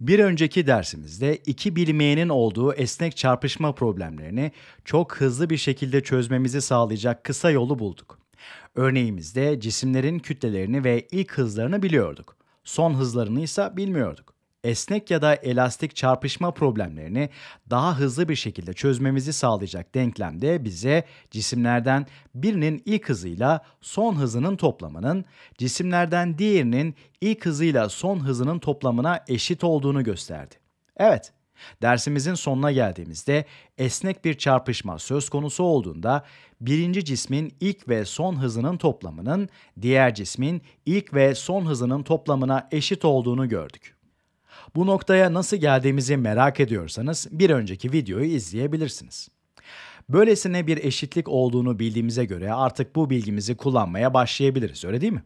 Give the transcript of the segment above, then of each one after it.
Bir önceki dersimizde iki bilmeyenin olduğu esnek çarpışma problemlerini çok hızlı bir şekilde çözmemizi sağlayacak kısa yolu bulduk. Örneğimizde cisimlerin kütlelerini ve ilk hızlarını biliyorduk. Son hızlarını ise bilmiyorduk esnek ya da elastik çarpışma problemlerini daha hızlı bir şekilde çözmemizi sağlayacak denklemde bize cisimlerden birinin ilk hızıyla son hızının toplamının, cisimlerden diğerinin ilk hızıyla son hızının toplamına eşit olduğunu gösterdi. Evet, Dersimizin sonuna geldiğimizde esnek bir çarpışma söz konusu olduğunda birinci cismin ilk ve son hızının toplamının diğer cismin ilk ve son hızının toplamına eşit olduğunu gördük. Bu noktaya nasıl geldiğimizi merak ediyorsanız bir önceki videoyu izleyebilirsiniz. Böylesine bir eşitlik olduğunu bildiğimize göre artık bu bilgimizi kullanmaya başlayabiliriz öyle değil mi?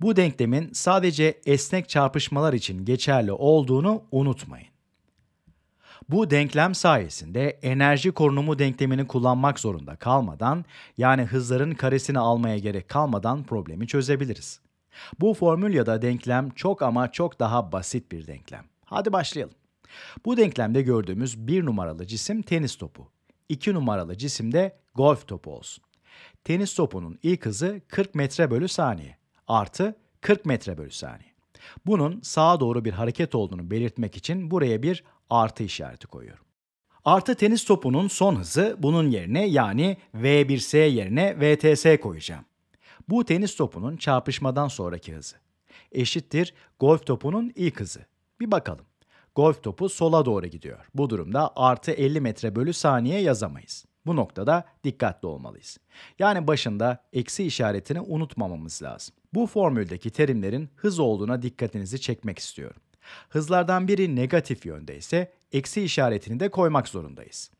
Bu denklemin sadece esnek çarpışmalar için geçerli olduğunu unutmayın. Bu denklem sayesinde enerji korunumu denklemini kullanmak zorunda kalmadan, yani hızların karesini almaya gerek kalmadan problemi çözebiliriz. Bu formül ya da denklem çok ama çok daha basit bir denklem. Hadi başlayalım. Bu denklemde gördüğümüz bir numaralı cisim tenis topu. 2 numaralı cisim de golf topu olsun. Tenis topunun ilk hızı 40 metre bölü saniye artı 40 metre bölü saniye. Bunun sağa doğru bir hareket olduğunu belirtmek için buraya bir artı işareti koyuyorum. Artı tenis topunun son hızı bunun yerine yani V1S yerine VTS koyacağım. Bu tenis topunun çarpışmadan sonraki hızı. Eşittir golf topunun ilk hızı. Bir bakalım. Golf topu sola doğru gidiyor. Bu durumda artı 50 metre bölü saniye yazamayız. Bu noktada dikkatli olmalıyız. Yani başında eksi işaretini unutmamamız lazım. Bu formüldeki terimlerin hız olduğuna dikkatinizi çekmek istiyorum. Hızlardan biri negatif yönde ise eksi işaretini de koymak zorundayız.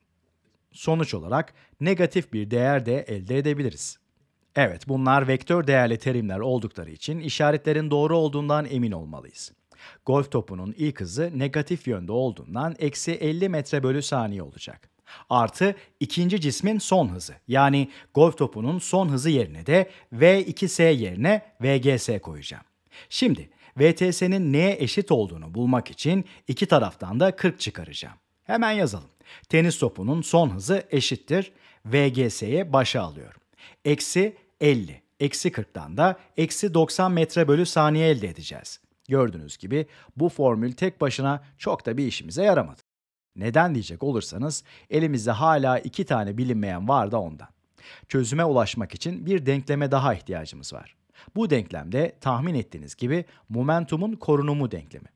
Sonuç olarak negatif bir değer de elde edebiliriz. Evet bunlar vektör değerli terimler oldukları için işaretlerin doğru olduğundan emin olmalıyız. Golf topunun ilk hızı negatif yönde olduğundan eksi 50 metre bölü saniye olacak. Artı ikinci cismin son hızı yani golf topunun son hızı yerine de V2S yerine VGS koyacağım. Şimdi VTS'nin neye eşit olduğunu bulmak için iki taraftan da 40 çıkaracağım. Hemen yazalım. Tenis topunun son hızı eşittir. VGS'ye başa alıyorum. Eksi 50, eksi 40'tan da eksi 90 metre bölü saniye elde edeceğiz. Gördüğünüz gibi bu formül tek başına çok da bir işimize yaramadı. Neden diyecek olursanız elimizde hala iki tane bilinmeyen var da ondan. Çözüme ulaşmak için bir denkleme daha ihtiyacımız var. Bu denklemde tahmin ettiğiniz gibi momentumun korunumu denklemi.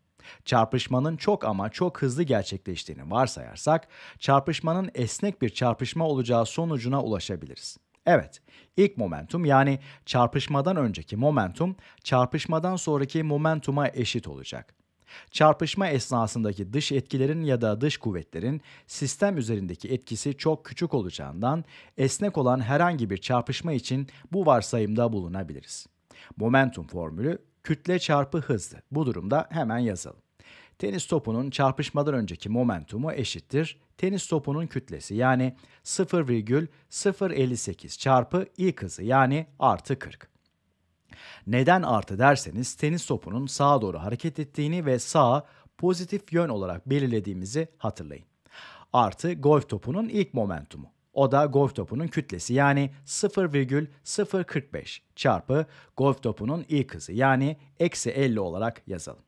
Çarpışmanın çok ama çok hızlı gerçekleştiğini varsayarsak, çarpışmanın esnek bir çarpışma olacağı sonucuna ulaşabiliriz. Evet, ilk momentum yani çarpışmadan önceki momentum çarpışmadan sonraki momentuma eşit olacak. Çarpışma esnasındaki dış etkilerin ya da dış kuvvetlerin sistem üzerindeki etkisi çok küçük olacağından esnek olan herhangi bir çarpışma için bu varsayımda bulunabiliriz. Momentum formülü kütle çarpı hızdı. Bu durumda hemen yazalım. Tenis topunun çarpışmadan önceki momentumu eşittir. Tenis topunun kütlesi yani 0,058 çarpı ilk hızı yani artı 40. Neden artı derseniz tenis topunun sağa doğru hareket ettiğini ve sağ pozitif yön olarak belirlediğimizi hatırlayın. Artı golf topunun ilk momentumu. O da golf topunun kütlesi yani 0,045 çarpı golf topunun ilk hızı yani eksi 50 olarak yazalım.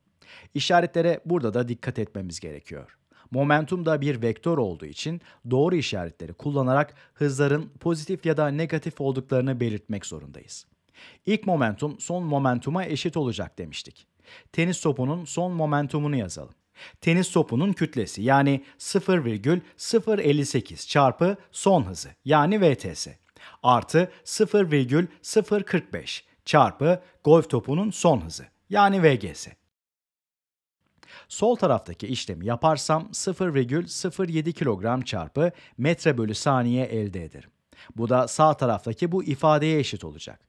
İşaretlere burada da dikkat etmemiz gerekiyor. Momentum da bir vektör olduğu için doğru işaretleri kullanarak hızların pozitif ya da negatif olduklarını belirtmek zorundayız. İlk momentum son momentuma eşit olacak demiştik. Tenis topunun son momentumunu yazalım. Tenis topunun kütlesi yani 0,058 çarpı son hızı yani VTS artı 0,045 çarpı golf topunun son hızı yani VGS. Sol taraftaki işlemi yaparsam 0,07 kilogram çarpı metre bölü saniye elde ederim. Bu da sağ taraftaki bu ifadeye eşit olacak.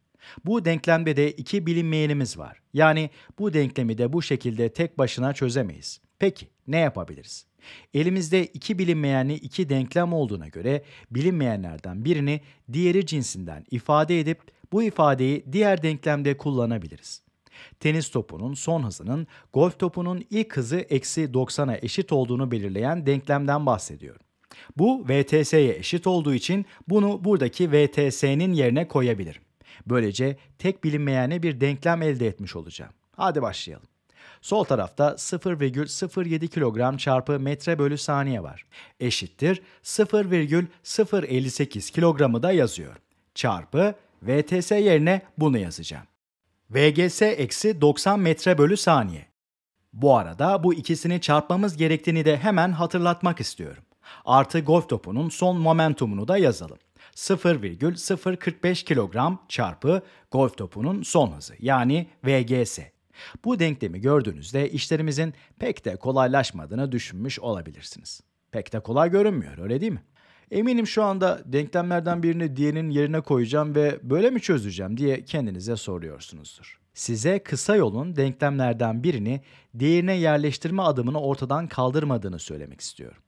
Bu denklemde de iki bilinmeyenimiz var. Yani bu denklemi de bu şekilde tek başına çözemeyiz. Peki ne yapabiliriz? Elimizde iki bilinmeyenli iki denklem olduğuna göre bilinmeyenlerden birini diğeri cinsinden ifade edip bu ifadeyi diğer denklemde kullanabiliriz. Tenis topunun son hızının golf topunun ilk hızı eksi 90'a eşit olduğunu belirleyen denklemden bahsediyorum. Bu VTS'ye eşit olduğu için bunu buradaki VTS'nin yerine koyabilirim. Böylece tek bilinmeyene bir denklem elde etmiş olacağım. Hadi başlayalım. Sol tarafta 0,07 kilogram çarpı metre bölü saniye var. Eşittir 0,058 kilogramı da yazıyorum. Çarpı VTS yerine bunu yazacağım. VGS eksi 90 metre bölü saniye. Bu arada bu ikisini çarpmamız gerektiğini de hemen hatırlatmak istiyorum. Artı golf topunun son momentumunu da yazalım. 0,045 kilogram çarpı golf topunun son hızı yani VGS. Bu denklemi gördüğünüzde işlerimizin pek de kolaylaşmadığını düşünmüş olabilirsiniz. Pek de kolay görünmüyor öyle değil mi? Eminim şu anda denklemlerden birini diğerinin yerine koyacağım ve böyle mi çözeceğim diye kendinize soruyorsunuzdur. Size kısa yolun denklemlerden birini diğerine yerleştirme adımını ortadan kaldırmadığını söylemek istiyorum.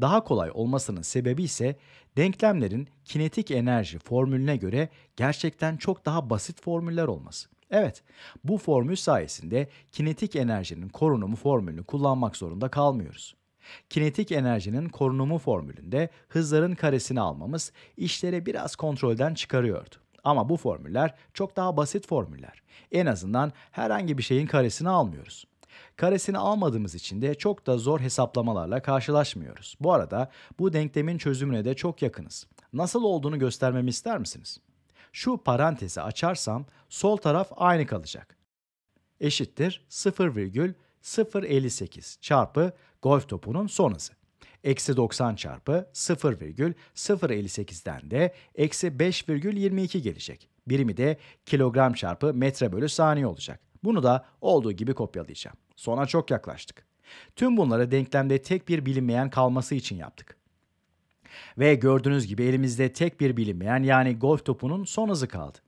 Daha kolay olmasının sebebi ise denklemlerin kinetik enerji formülüne göre gerçekten çok daha basit formüller olması. Evet, bu formül sayesinde kinetik enerjinin korunumu formülünü kullanmak zorunda kalmıyoruz. Kinetik enerjinin korunumu formülünde hızların karesini almamız işleri biraz kontrolden çıkarıyordu. Ama bu formüller çok daha basit formüller. En azından herhangi bir şeyin karesini almıyoruz. Karesini almadığımız için de çok da zor hesaplamalarla karşılaşmıyoruz. Bu arada bu denklemin çözümüne de çok yakınız. Nasıl olduğunu göstermemi ister misiniz? Şu parantezi açarsam sol taraf aynı kalacak. Eşittir 0,058 çarpı golf topunun sonrası. Eksi 90 çarpı 0,058'den de eksi 5,22 gelecek. Birimi de kilogram çarpı metre bölü saniye olacak. Bunu da olduğu gibi kopyalayacağım. Sona çok yaklaştık. Tüm bunları denklemde tek bir bilinmeyen kalması için yaptık. Ve gördüğünüz gibi elimizde tek bir bilinmeyen yani golf topunun son hızı kaldı.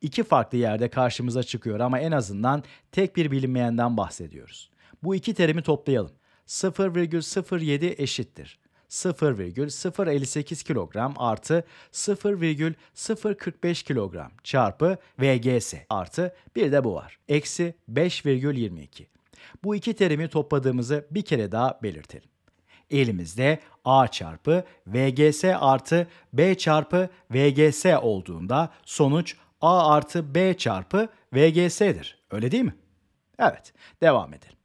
İki farklı yerde karşımıza çıkıyor ama en azından tek bir bilinmeyenden bahsediyoruz. Bu iki terimi toplayalım. 0,07 eşittir. 0,058 kilogram artı 0,045 kilogram çarpı VGS artı bir de bu var. Eksi 5,22. Bu iki terimi topladığımızı bir kere daha belirtelim. Elimizde A çarpı VGS artı B çarpı VGS olduğunda sonuç A artı B çarpı VGS'dir. Öyle değil mi? Evet, devam edelim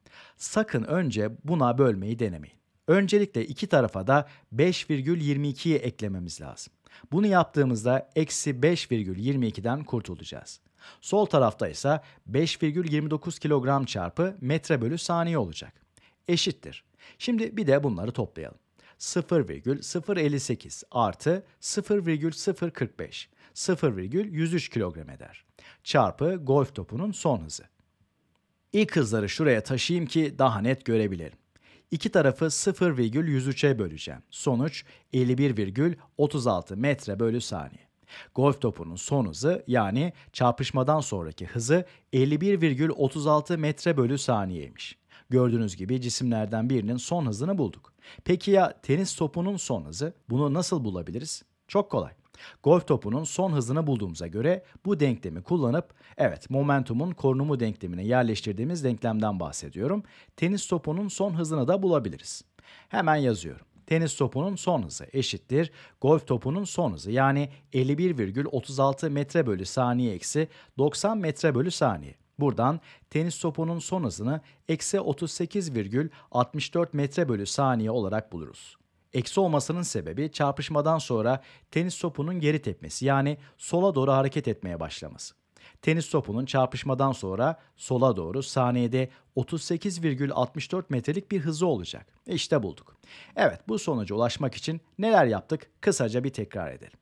sakın önce buna bölmeyi denemeyin. Öncelikle iki tarafa da 5,22'yi eklememiz lazım. Bunu yaptığımızda eksi 5,22'den kurtulacağız. Sol tarafta ise 5,29 kilogram çarpı metre bölü saniye olacak. Eşittir. Şimdi bir de bunları toplayalım. 0,058 artı 0,045 0,103 kilogram eder. Çarpı golf topunun son hızı. İlk hızları şuraya taşıyayım ki daha net görebilirim. İki tarafı 0,103'e böleceğim. Sonuç 51,36 metre bölü saniye. Golf topunun son hızı yani çarpışmadan sonraki hızı 51,36 metre bölü saniyeymiş. Gördüğünüz gibi cisimlerden birinin son hızını bulduk. Peki ya tenis topunun son hızı? Bunu nasıl bulabiliriz? Çok kolay. Golf topunun son hızını bulduğumuza göre bu denklemi kullanıp evet momentumun korunumu denklemine yerleştirdiğimiz denklemden bahsediyorum. Tenis topunun son hızını da bulabiliriz. Hemen yazıyorum tenis topunun son hızı eşittir golf topunun son hızı yani 51,36 metre bölü saniye eksi 90 metre bölü saniye. Buradan tenis topunun son hızını eksi 38,64 metre bölü saniye olarak buluruz. Eksi olmasının sebebi çarpışmadan sonra tenis topunun geri tepmesi yani sola doğru hareket etmeye başlaması. Tenis topunun çarpışmadan sonra sola doğru saniyede 38,64 metrelik bir hızı olacak. İşte bulduk. Evet bu sonuca ulaşmak için neler yaptık kısaca bir tekrar edelim.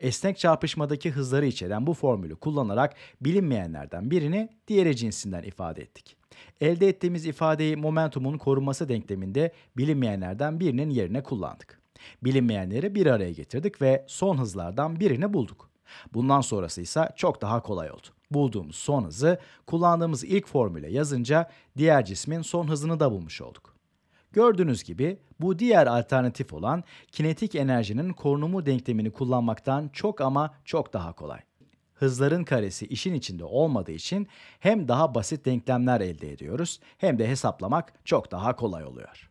Esnek çarpışmadaki hızları içeren bu formülü kullanarak bilinmeyenlerden birini diğeri cinsinden ifade ettik. Elde ettiğimiz ifadeyi momentumun korunması denkleminde bilinmeyenlerden birinin yerine kullandık. Bilinmeyenleri bir araya getirdik ve son hızlardan birini bulduk. Bundan sonrası ise çok daha kolay oldu. Bulduğumuz son hızı kullandığımız ilk formüle yazınca diğer cismin son hızını da bulmuş olduk. Gördüğünüz gibi bu diğer alternatif olan kinetik enerjinin korunumu denklemini kullanmaktan çok ama çok daha kolay. Hızların karesi işin içinde olmadığı için hem daha basit denklemler elde ediyoruz hem de hesaplamak çok daha kolay oluyor.